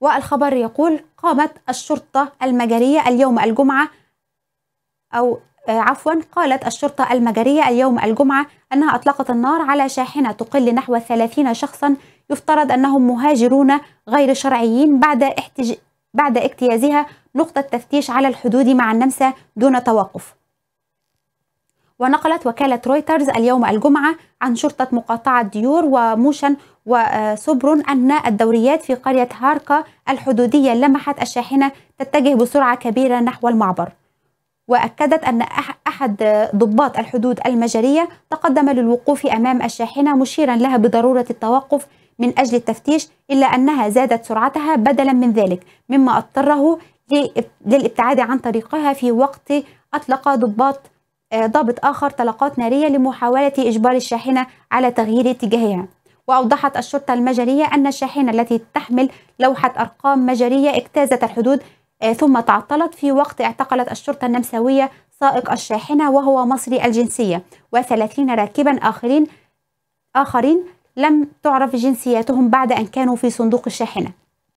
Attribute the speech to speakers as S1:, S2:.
S1: والخبر يقول قامت الشرطة المجرية اليوم الجمعة أو آه، عفوا قالت الشرطة المجرية اليوم الجمعة أنها أطلقت النار على شاحنة تقل نحو 30 شخصا يفترض أنهم مهاجرون غير شرعيين بعد احتج... بعد اجتيازها نقطة تفتيش على الحدود مع النمسا دون توقف ونقلت وكالة رويترز اليوم الجمعة عن شرطة مقاطعة ديور وموشن وصبر أن الدوريات في قرية هاركا الحدودية لمحت الشاحنة تتجه بسرعة كبيرة نحو المعبر وأكدت أن أحد ضباط الحدود المجرية تقدم للوقوف أمام الشاحنة مشيرا لها بضرورة التوقف من أجل التفتيش إلا أنها زادت سرعتها بدلا من ذلك مما اضطره للابتعاد عن طريقها في وقت أطلق ضباط آه، ضابط آخر طلقات نارية لمحاولة إجبار الشاحنة على تغيير اتجاهها وأوضحت الشرطة المجرية أن الشاحنة التي تحمل لوحة أرقام مجرية اجتازت الحدود آه، ثم تعطلت في وقت اعتقلت الشرطة النمساوية سائق الشاحنة وهو مصري الجنسية وثلاثين راكبا آخرين آخرين لم تعرف جنسيتهم بعد أن كانوا في صندوق الشاحنة